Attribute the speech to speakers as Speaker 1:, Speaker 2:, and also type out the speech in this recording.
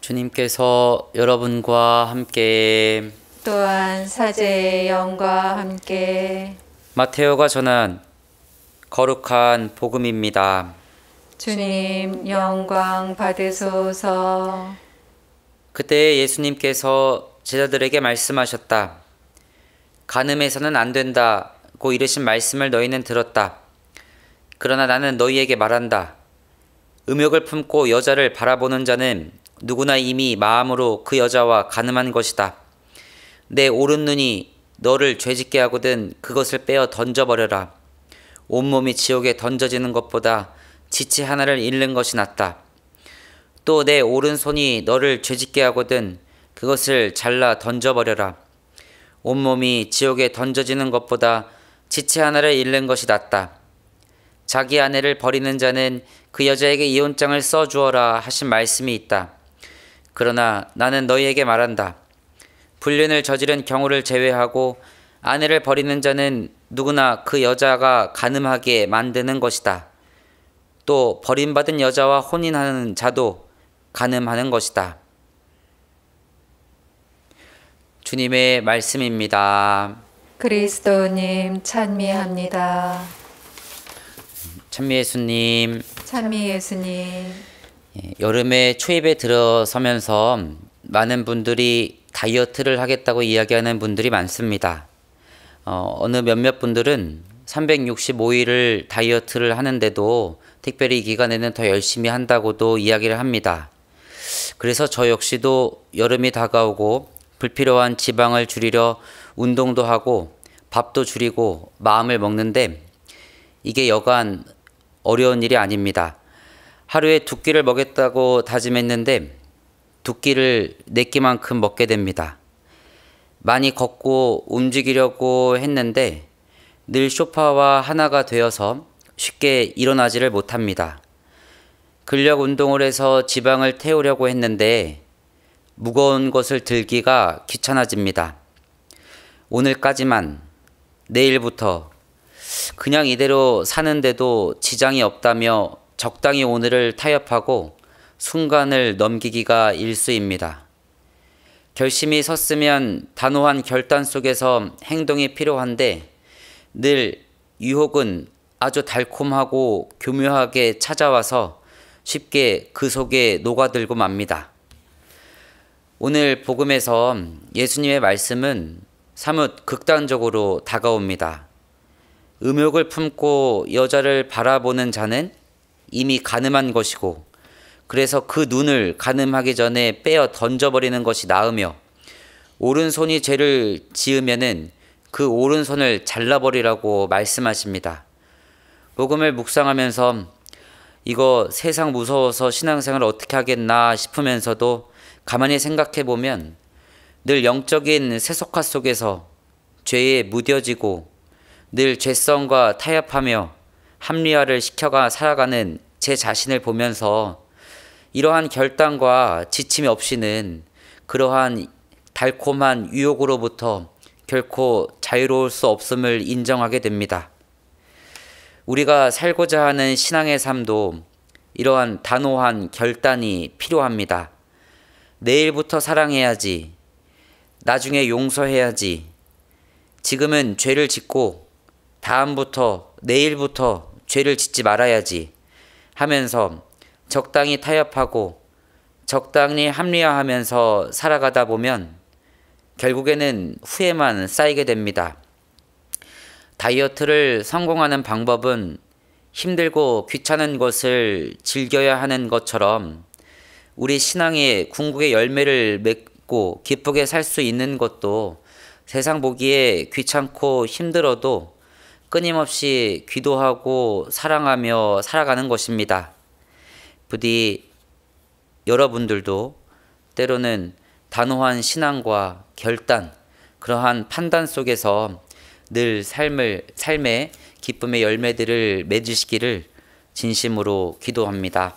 Speaker 1: 주님께서 여러분과 함께 또한 사제의 영과 함께 마테오가 전한 거룩한 복음입니다. 주님 영광 받으소서. 그때 예수님께서 제자들에게 말씀하셨다. 간음해서는 안 된다고 이르신 말씀을 너희는 들었다. 그러나 나는 너희에게 말한다. 음욕을 품고 여자를 바라보는 자는 누구나 이미 마음으로 그 여자와 가늠한 것이다. 내 오른 눈이 너를 죄짓게 하거든 그것을 빼어 던져버려라. 온몸이 지옥에 던져지는 것보다 지치 하나를 잃는 것이 낫다. 또 내 오른손이 너를 죄짓게 하거든 그것을 잘라 던져버려라. 온몸이 지옥에 던져지는 것보다 지체 하나를 잃는 것이 낫다. 자기 아내를 버리는 자는 그 여자에게 이혼장을 써주어라 하신 말씀이 있다. 그러나 나는 너희에게 말한다. 불륜을 저지른 경우를 제외하고 아내를 버리는 자는 누구나 그 여자가 가늠하게 만드는 것이다. 또 버림받은 여자와 혼인하는 자도 가늠하는 것이다. 주님의 말씀입니다. 그리스도님 찬미합니다. 찬미 예수님. 찬미 예수님. 예, 여름에 초입에 들어서면서 많은 분들이 다이어트를 하겠다고 이야기하는 분들이 많습니다. 어, 느 몇몇 분들은 365일을 다이어트를 하는데도 특별히 이 기간에는 더 열심히 한다고도 이야기를 합니다. 그래서 저 역시도 여름이 다가오고 불필요한 지방을 줄이려 운동도 하고 밥도 줄이고 마음을 먹는데 이게 여간 어려운 일이 아닙니다. 하루에 두 끼를 먹겠다고 다짐했는데 두 끼를 네 끼만큼 먹게 됩니다. 많이 걷고 움직이려고 했는데 늘 쇼파와 하나가 되어서 쉽게 일어나지를 못합니다. 근력 운동을 해서 지방을 태우려고 했는데 무거운 것을 들기가 귀찮아집니다. 오늘까지만, 내일부터 그냥 이대로 사는데도 지장이 없다며 적당히 오늘을 타협하고 순간을 넘기기가 일수입니다. 결심이 섰으면 단호한 결단 속에서 행동이 필요한데 늘 유혹은 아주 달콤하고 교묘하게 찾아와서 쉽게 그 속에 녹아들고 맙니다. 오늘 복음에서 예수님의 말씀은 사뭇 극단적으로 다가옵니다. 음욕을 품고 여자를 바라보는 자는 이미 가늠한 것이고 그래서 그 눈을 가늠하기 전에 빼어 던져버리는 것이 나으며 오른손이 죄를 지으면은 그 오른손을 잘라버리라고 말씀하십니다. 복음을 묵상하면서 이거 세상 무서워서 신앙생활 어떻게 하겠나 싶으면서도 가만히 생각해 보면 늘 영적인 세속화 속에서 죄에 무뎌지고 늘 죄성과 타협하며 합리화를 시켜가 살아가는 제 자신을 보면서 이러한 결단과 지침이 없이는 그러한 달콤한 유혹으로부터 결코 자유로울 수 없음을 인정하게 됩니다. 우리가 살고자 하는 신앙의 삶도 이러한 단호한 결단이 필요합니다. 내일부터 사랑해야지. 나중에 용서해야지. 지금은 죄를 짓고 다음부터 내일부터 죄를 짓지 말아야지 하면서 적당히 타협하고 적당히 합리화하면서 살아가다 보면 결국에는 후회만 쌓이게 됩니다. 다이어트를 성공하는 방법은 힘들고 귀찮은 것을 즐겨야 하는 것처럼 우리 신앙의 궁극의 열매를 맺고 기쁘게 살 수 있는 것도 세상 보기에 귀찮고 힘들어도 끊임없이 기도하고 사랑하며 살아가는 것입니다. 부디 여러분들도 때로는 단호한 신앙과 결단, 그러한 판단 속에서 늘 삶을 삶의 기쁨의 열매들을 맺으시기를 진심으로 기도합니다.